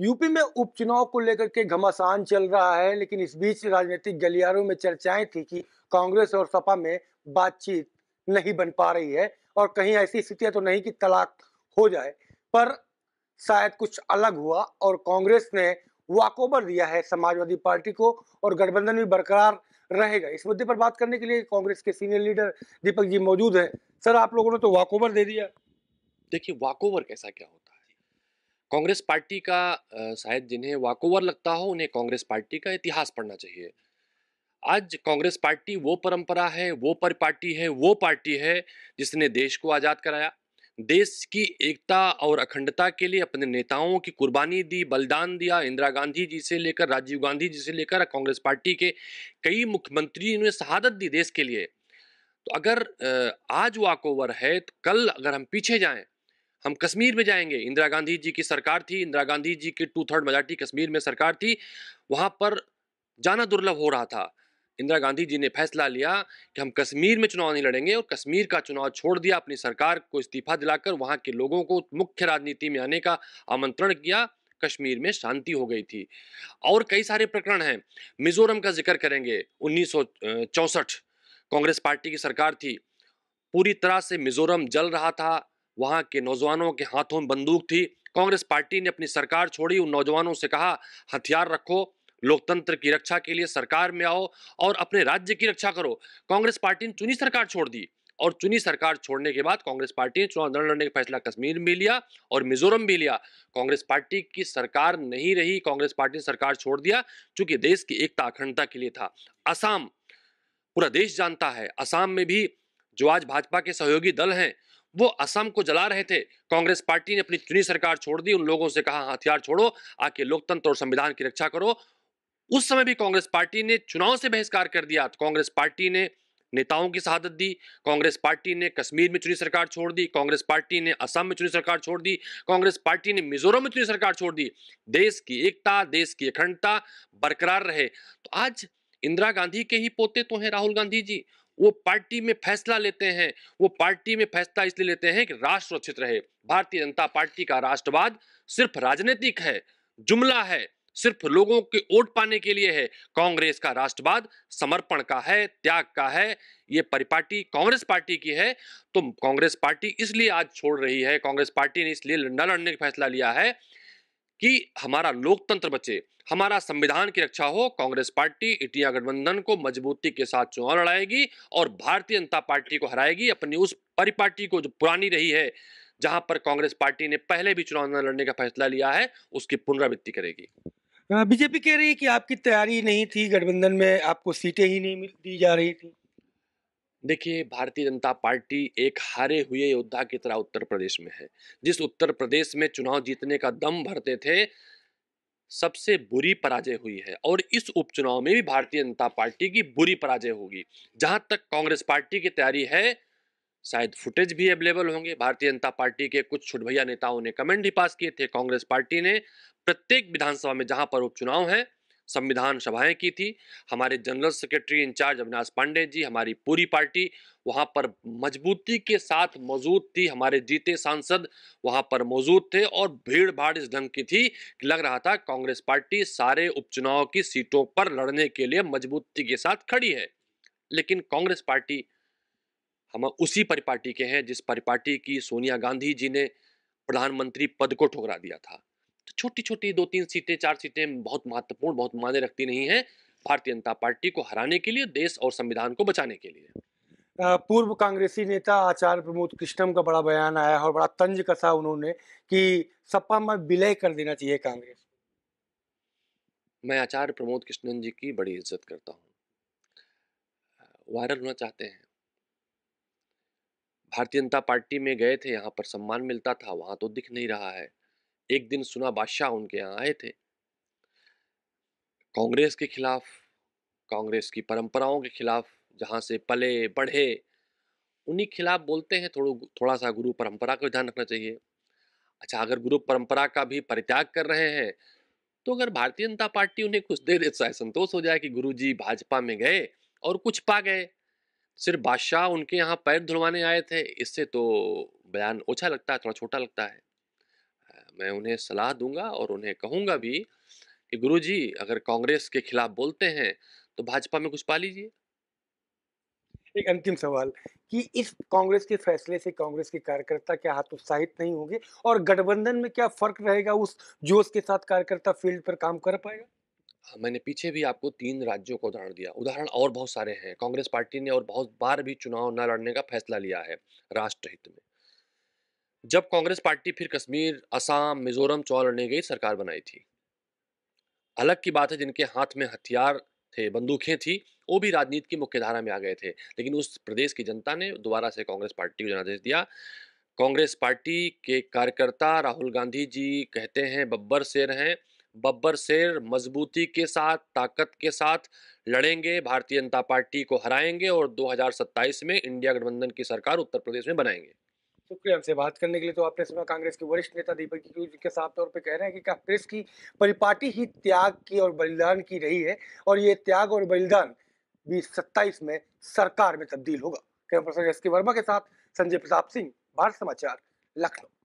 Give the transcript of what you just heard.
UP में उपचुनाव को लेकर के घमासान चल रहा है लेकिन इस बीच राजनीतिक गलियारों में चर्चाएं थी कि कांग्रेस और सपा में बातचीत नहीं बन पा रही है और कहीं ऐसी स्थितियां तो नहीं कि तलाक हो जाए पर शायद कुछ अलग हुआ और कांग्रेस ने वाकओवर दिया है समाजवादी पार्टी को और गठबंधन भी बरकरार रहेगा इस मुद्दे पर बात करने के लिए कांग्रेस के सीनियर लीडर दीपक जी मौजूद है सर आप लोगों ने तो वाकओवर दे दिया देखिए वाकओवर कैसा क्या होता कांग्रेस पार्टी का शायद जिन्हें वाकओवर लगता हो उन्हें कांग्रेस पार्टी का इतिहास पढ़ना चाहिए आज कांग्रेस पार्टी वो परंपरा है वो पर पार्टी है वो पार्टी है जिसने देश को आज़ाद कराया देश की एकता और अखंडता के लिए अपने नेताओं की कुर्बानी दी बलिदान दिया इंदिरा गांधी जी से लेकर राजीव गांधी जी से लेकर कांग्रेस पार्टी के कई मुख्यमंत्री ने शहादत दी देश के लिए तो अगर आज वाकओवर है तो कल अगर हम पीछे जाएं हम कश्मीर में जाएंगे इंदिरा गांधी जी की सरकार थी इंदिरा गांधी जी की टू थर्ड मेजोरिटी कश्मीर में सरकार थी वहाँ पर जाना दुर्लभ हो रहा था इंदिरा गांधी जी ने फैसला लिया कि हम कश्मीर में चुनाव नहीं लड़ेंगे और कश्मीर का चुनाव छोड़ दिया अपनी सरकार को इस्तीफा दिलाकर वहाँ के लोगों को मुख्य राजनीति में आने का आमंत्रण किया कश्मीर में शांति हो गई थी और कई सारे प्रकरण हैं मिजोरम का जिक्र करेंगे उन्नीस कांग्रेस पार्टी की सरकार थी पूरी तरह से मिजोरम जल रहा था वहां के नौजवानों के हाथों में बंदूक थी कांग्रेस पार्टी ने अपनी सरकार छोड़ी उन नौजवानों से कहा हथियार रखो लोकतंत्र की रक्षा के लिए सरकार में आओ और अपने राज्य की रक्षा करो कांग्रेस पार्टी ने चुनी सरकार छोड़ दी और चुनी सरकार छोड़ने के बाद कांग्रेस पार्टी ने चुनाव लड़ने का फैसला कश्मीर में लिया और मिजोरम भी लिया कांग्रेस पार्टी की सरकार नहीं रही कांग्रेस पार्टी ने सरकार छोड़ दिया चूंकि देश की एकता अखंडता के लिए था असम पूरा देश जानता है असम में भी जो आज भाजपा के सहयोगी दल हैं वो असम को जला रहे थे कांग्रेस पार्टी ने अपनी चुनी सरकार छोड़ दी उन लोगों से कहा हथियार छोड़ो आके लोकतंत्र और संविधान की रक्षा करो उस समय भी कांग्रेस पार्टी ने चुनाव से बहिष्कार कर दिया तो कांग्रेस पार्टी ने नेताओं की शहादत दी कांग्रेस पार्टी ने कश्मीर में चुनी सरकार छोड़ दी कांग्रेस पार्टी ने असम में चुनी सरकार छोड़ दी कांग्रेस पार्टी ने मिजोरम में चुनी सरकार छोड़ दी देश की एकता देश की अखंडता बरकरार रहे तो आज इंदिरा गांधी के ही पोते तो हैं राहुल गांधी जी वो पार्टी में फैसला लेते हैं वो पार्टी में फैसला इसलिए लेते हैं कि राष्ट्र सुरक्षित रहे भारतीय जनता पार्टी का राष्ट्रवाद सिर्फ राजनीतिक है जुमला है सिर्फ लोगों के वोट पाने के लिए है कांग्रेस का राष्ट्रवाद समर्पण का है त्याग का है ये परिपाटी कांग्रेस पार्टी की है तो कांग्रेस पार्टी इसलिए आज छोड़ रही है कांग्रेस पार्टी ने इसलिए न लड़ने का फैसला लिया है कि हमारा लोकतंत्र बचे हमारा संविधान की रक्षा हो कांग्रेस पार्टी इटिया गठबंधन को मजबूती के साथ चुनाव लड़ाएगी और भारतीय जनता पार्टी को हराएगी अपनी उस परिपाटी को जो पुरानी रही है जहां पर कांग्रेस पार्टी ने पहले भी चुनाव न लड़ने का फैसला लिया है उसकी पुनरावृत्ति करेगी बीजेपी कह रही है कि आपकी तैयारी नहीं थी गठबंधन में आपको सीटें ही नहीं दी जा रही थी देखिए भारतीय जनता पार्टी एक हारे हुए योद्धा की तरह उत्तर प्रदेश में है जिस उत्तर प्रदेश में चुनाव जीतने का दम भरते थे सबसे बुरी पराजय हुई है और इस उपचुनाव में भी भारतीय जनता पार्टी की बुरी पराजय होगी जहां तक कांग्रेस पार्टी की तैयारी है शायद फुटेज भी अवेलेबल होंगे भारतीय जनता पार्टी के कुछ छुटभैया नेताओं ने कमेंट भी पास किए थे कांग्रेस पार्टी ने प्रत्येक विधानसभा में जहां पर उपचुनाव है संविधान सभाएं की थी हमारे general secretary incharge Avinash Pandey ji हमारी पूरी पार्टी वहां पर मजबूती के साथ मौजूद थी हमारे जीते सांसद वहां पर मौजूद थे और भीड़ भाड़ इस ढंग की थी कि लग रहा था कांग्रेस पार्टी सारे उपचुनाव की सीटों पर लड़ने के लिए मजबूती के साथ खड़ी है लेकिन कांग्रेस पार्टी हम उसी परिपाटी के हैं जिस परिपाटी की सोनिया गांधी जी ने प्रधानमंत्री पद को ठुकरा दिया था तो छोटी छोटी दो तीन सीटें चार सीटें बहुत महत्वपूर्ण बहुत मायने रखती नहीं है भारतीय जनता पार्टी को हराने के लिए देश और संविधान को बचाने के लिए पूर्व कांग्रेसी नेता आचार्य प्रमोद कृष्णम का बड़ा बयान आया और बड़ा तंज कसा उन्होंने कि सपा में विलय कर देना चाहिए कांग्रेस मैं आचार्य प्रमोद कृष्णन जी की बड़ी इज्जत करता हूँ वायरल होना चाहते हैं भारतीय जनता पार्टी में गए थे यहाँ पर सम्मान मिलता था वहां तो दिख नहीं रहा है एक दिन सुना बादशाह उनके यहाँ आए थे कांग्रेस के खिलाफ कांग्रेस की परंपराओं के खिलाफ जहाँ से पले बढ़े उन्हीं खिलाफ बोलते हैं थोड़ा थोड़ा सा गुरु परंपरा का ध्यान रखना चाहिए अच्छा अगर गुरु परंपरा का भी परित्याग कर रहे हैं तो अगर भारतीय जनता पार्टी उन्हें कुछ दे दे तो संतोष हो जाए कि गुरु जी भाजपा में गए और कुछ पा गए सिर्फ बादशाह उनके यहाँ पैर धुलवाने आए थे इससे तो बयान ओछा लगता है थोड़ा छोटा लगता है मैं उन्हें सलाह दूंगा और उन्हें कहूंगा भी कि गुरु जी अगर कांग्रेस के खिलाफ बोलते हैं तो भाजपा में कुछ पा लीजिए एक अंतिम सवाल कि इस कांग्रेस के फैसले से कांग्रेस के कार्यकर्ता क्या उत्साहित नहीं होंगे और गठबंधन में क्या फर्क रहेगा उस जोश के साथ कार्यकर्ता फील्ड पर काम कर पाएगा हाँ, मैंने पीछे भी आपको तीन राज्यों का उदाहरण दिया उदाहरण और बहुत सारे हैं कांग्रेस पार्टी ने और बहुत बार भी चुनाव न लड़ने का फैसला लिया है राष्ट्रहित में जब कांग्रेस पार्टी फिर कश्मीर असम मिजोरम चौ लड़ने गई सरकार बनाई थी अलग की बात है जिनके हाथ में हथियार थे बंदूकें थी वो भी राजनीति की मुख्यधारा में आ गए थे लेकिन उस प्रदेश की जनता ने दोबारा से कांग्रेस पार्टी को जनादेश दिया कांग्रेस पार्टी के कार्यकर्ता राहुल गांधी जी कहते हैं बब्बर शेर हैं बब्बर शेर मजबूती के साथ ताकत के साथ लड़ेंगे भारतीय जनता पार्टी को हराएंगे और 2027 में इंडिया गठबंधन की सरकार उत्तर प्रदेश में बनाएंगे शुक्रिया हमसे बात करने के लिए तो आपने सुना कांग्रेस के वरिष्ठ नेता दीपक जी के साफ तौर पर कह रहे हैं कि कांग्रेस की परिपाटी ही त्याग की और बलिदान की रही है और ये त्याग और बलिदान बीस सत्ताईस में सरकार में तब्दील होगा पर्सन एस के वर्मा के साथ संजय प्रताप सिंह भारत समाचार लखनऊ